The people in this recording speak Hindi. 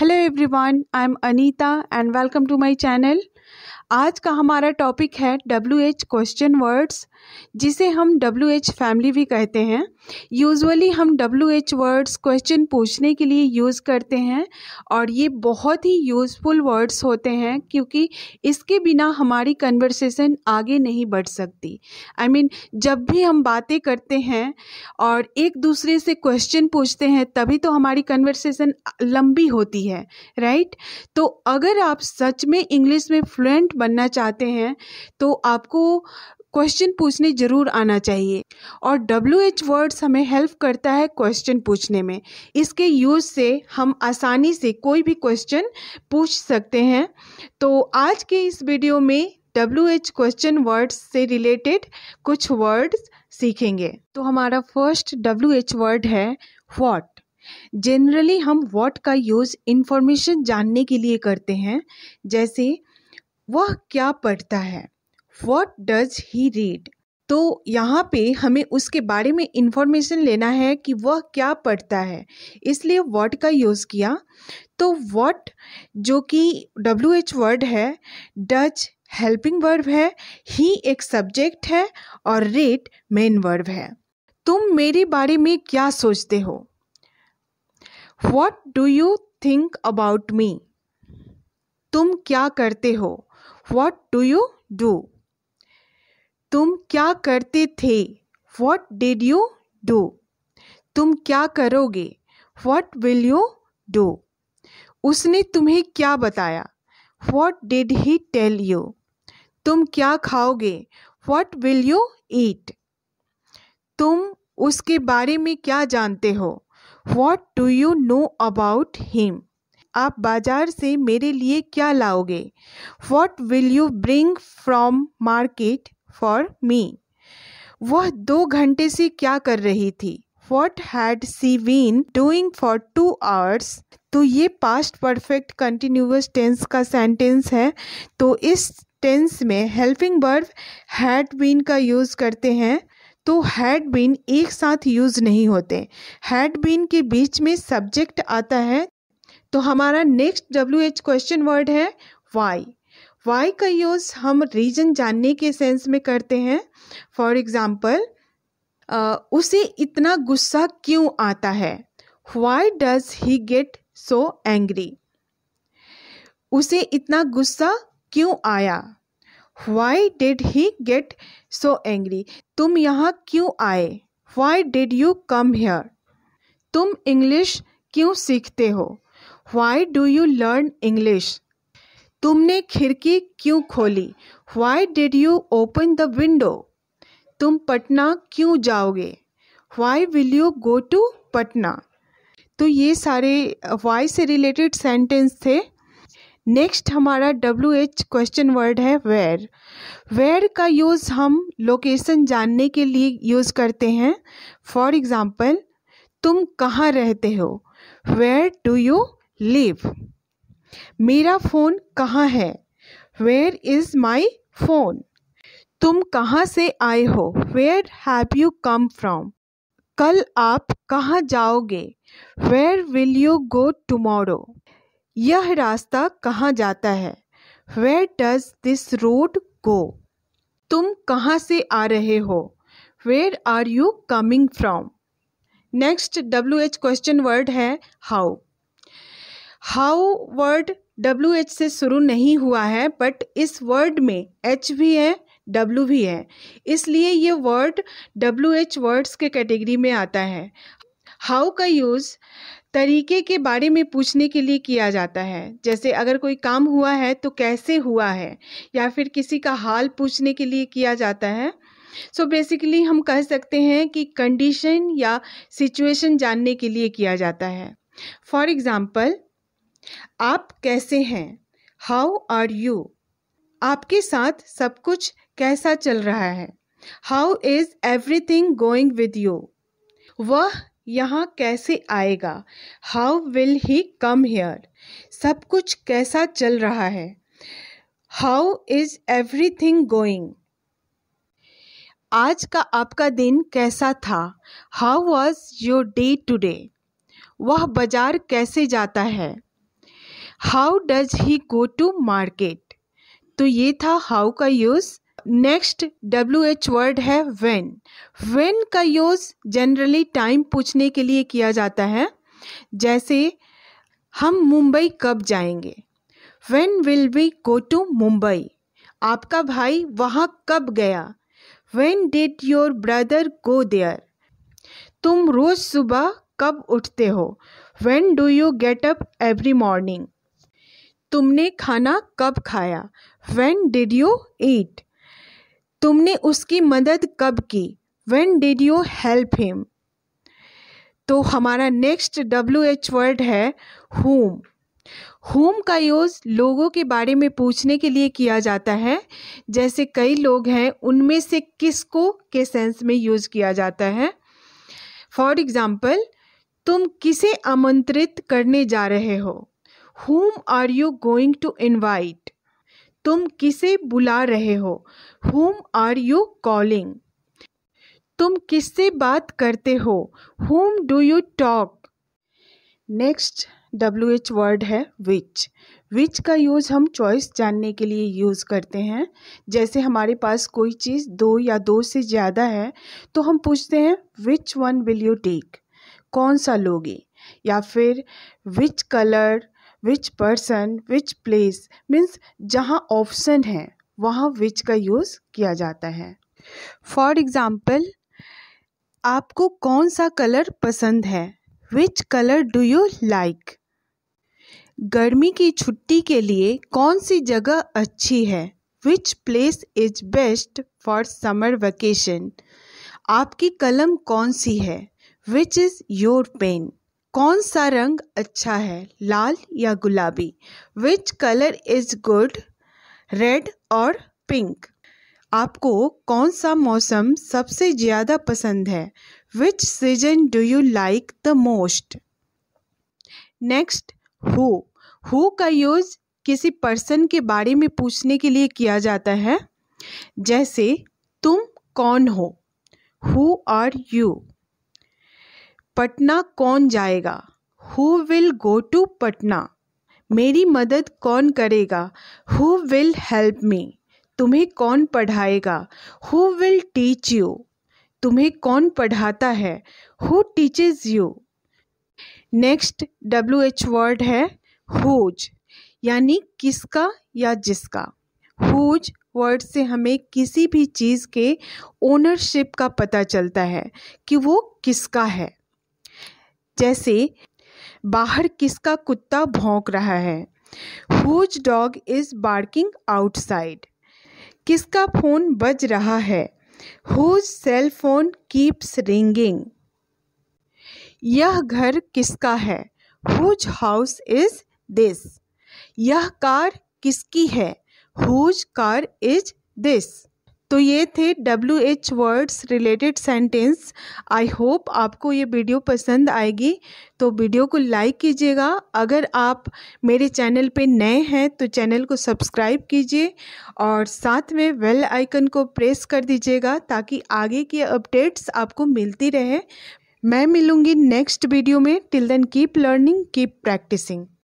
hello everyone I am Anita and welcome to my channel आज का हमारा टॉपिक है डब्ल्यू एच क्वेश्चन वर्ड्स जिसे हम डब्ल्यू एच फैमिली भी कहते हैं यूजुअली हम डब्ल्यू एच वर्ड्स क्वेश्चन पूछने के लिए यूज़ करते हैं और ये बहुत ही यूज़फुल वर्ड्स होते हैं क्योंकि इसके बिना हमारी कन्वर्सेशन आगे नहीं बढ़ सकती आई I मीन mean, जब भी हम बातें करते हैं और एक दूसरे से क्वेश्चन पूछते हैं तभी तो हमारी कन्वर्सेशन लंबी होती है है राइट तो अगर आप सच में इंग्लिश में फ्लुएंट बनना चाहते हैं तो आपको क्वेश्चन पूछने ज़रूर आना चाहिए और डब्ल्यू एच वर्ड्स हमें हेल्प करता है क्वेश्चन पूछने में इसके यूज़ से हम आसानी से कोई भी क्वेश्चन पूछ सकते हैं तो आज के इस वीडियो में डब्ल्यू एच क्वेश्चन वर्ड्स से रिलेटेड कुछ वर्ड्स सीखेंगे तो हमारा फर्स्ट डब्ल्यू एच वर्ड है वॉट जनरली हम वॉट का यूज़ इंफॉर्मेशन जानने के लिए करते हैं जैसे वह क्या पढ़ता है वॉट डज ही रीड तो यहाँ पे हमें उसके बारे में इंफॉर्मेशन लेना है कि वह क्या पढ़ता है इसलिए वॉट का यूज़ किया तो वॉट जो कि डब्ल्यू एच वर्ड है डच हेल्पिंग वर्ब है ही एक सब्जेक्ट है और रेट मेन वर्ब है तुम मेरे बारे में क्या सोचते हो what do you think about me तुम क्या करते हो वॉट डू यू डू तुम क्या करते थे वॉट डिड यू डू तुम क्या करोगे वॉट विल यू डू उसने तुम्हें क्या बताया what did he tell you तुम क्या खाओगे वॉट विल यू ईट तुम उसके बारे में क्या जानते हो what do you know about him आप बाजार से मेरे लिए क्या लाओगे what will you bring from market for me वह दो घंटे से क्या कर रही थी what had she been doing for two hours तो ये पास्ट परफेक्ट कंटिन्यूस टेंस का सेंटेंस है तो इस टेंस में हेल्पिंग बर्व हैड बीन का यूज़ करते हैं तो हैड बीन एक साथ यूज़ नहीं होते हैड बीन के बीच में सब्जेक्ट आता है तो हमारा next W H question word है वाई वाई का यूज़ हम रीजन जानने के सेंस में करते हैं फॉर एग्ज़ाम्पल उसे इतना गुस्सा क्यों आता है why does he get so angry उसे इतना गुस्सा क्यों आया why did he get so angry तुम यहाँ क्यों आए why did you come here तुम इंग्लिश क्यों सीखते हो why do you learn English तुमने खिड़की क्यों खोली why did you open the window तुम पटना क्यों जाओगे why will you go to Patna तो ये सारे वाई से रिलेटेड सेंटेंस थे नेक्स्ट हमारा डब्ल्यू एच क्वेश्चन वर्ड है वेयर वेयर का यूज़ हम लोकेशन जानने के लिए यूज़ करते हैं फॉर एग्ज़ाम्पल तुम कहाँ रहते हो वेयर डू यू लिव मेरा फ़ोन कहाँ है वेयर इज़ माई फ़ोन तुम कहाँ से आए हो where have you come from कल आप कहाँ जाओगे where will you go tomorrow यह रास्ता कहाँ जाता है where does this road go तुम कहाँ से आ रहे हो where are you coming from next W H question word है how how word W H से शुरू नहीं हुआ है बट इस वर्ड में एच भी है डब्ल्यू भी है इसलिए ये वर्ड डब्ल्यू एच वर्ड्स के कैटेगरी में आता है हाउ का यूज़ तरीके के बारे में पूछने के लिए किया जाता है जैसे अगर कोई काम हुआ है तो कैसे हुआ है या फिर किसी का हाल पूछने के लिए किया जाता है सो so बेसिकली हम कह सकते हैं कि कंडीशन या सिचुएशन जानने के लिए किया जाता है फॉर एग्ज़ाम्पल आप कैसे हैं हाउ आर यू आपके साथ सब कुछ कैसा चल रहा है how is everything going with you वह यहाँ कैसे आएगा how will he come here सब कुछ कैसा चल रहा है how is everything going आज का आपका दिन कैसा था how was your day today वह बाजार कैसे जाता है how does he go to market तो ये था हाउ का use next W H word है वेन वेन का यूज़ जनरली टाइम पूछने के लिए किया जाता है जैसे हम मुंबई कब जाएंगे when will we go to Mumbai आपका भाई वहाँ कब गया when did your brother go there तुम रोज़ सुबह कब उठते हो when do you get up every morning तुमने खाना कब खाया वेन डिड यू ईट तुमने उसकी मदद कब की when did you help him तो हमारा नेक्स्ट डब्ल्यू एच वर्ड है होम होम का यूज़ लोगों के बारे में पूछने के लिए किया जाता है जैसे कई लोग हैं उनमें से किसको के सेंस में यूज़ किया जाता है फॉर एग्ज़ाम्पल तुम किसे आमंत्रित करने जा रहे हो whom are you going to invite तुम किसे बुला रहे हो हुम आर यू कॉलिंग तुम किससे बात करते हो whom do you talk next W H word है विच विच का यूज़ हम चॉइस जानने के लिए यूज़ करते हैं जैसे हमारे पास कोई चीज़ दो या दो से ज़्यादा है तो हम पूछते हैं which one will you take कौन सा लोगे या फिर which colour which person which place means जहाँ ऑप्शन है वहाँ विच का यूज़ किया जाता है फॉर एग्ज़ाम्पल आपको कौन सा कलर पसंद है which colour do you like गर्मी की छुट्टी के लिए कौन सी जगह अच्छी है which place is best for summer vacation आपकी कलम कौन सी है विच इज़ योर पेन कौन सा रंग अच्छा है लाल या गुलाबी which colour is good red और पिंक आपको कौन सा मौसम सबसे ज़्यादा पसंद है which season do you like the most next who who का यूज़ किसी पर्सन के बारे में पूछने के लिए किया जाता है जैसे तुम कौन हो हु आर यू पटना कौन जाएगा who will go to Patna मेरी मदद कौन करेगा हु विल हेल्प मी तुम्हें कौन पढ़ाएगा हु विल टीच यू तुम्हें कौन पढ़ाता है who teaches you next W H word है हुज यानी किसका या जिसका हुज वर्ड से हमें किसी भी चीज़ के ओनरशिप का पता चलता है कि वो किसका है जैसे बाहर किसका कुत्ता भौंक रहा है whose dog is barking outside किसका फ़ोन बज रहा है whose cell phone keeps ringing यह घर किसका है हुज हाउस इज़ दिस यह कार किसकी है हुज कार इज दिस तो ये थे W H words related sentence I hope आपको ये वीडियो पसंद आएगी तो वीडियो को लाइक कीजिएगा अगर आप मेरे चैनल पे नए हैं तो चैनल को सब्सक्राइब कीजिए और साथ में वेल आइकन को प्रेस कर दीजिएगा ताकि आगे के अपडेट्स आपको मिलती रहे मैं मिलूँगी नेक्स्ट वीडियो में till then keep learning keep practising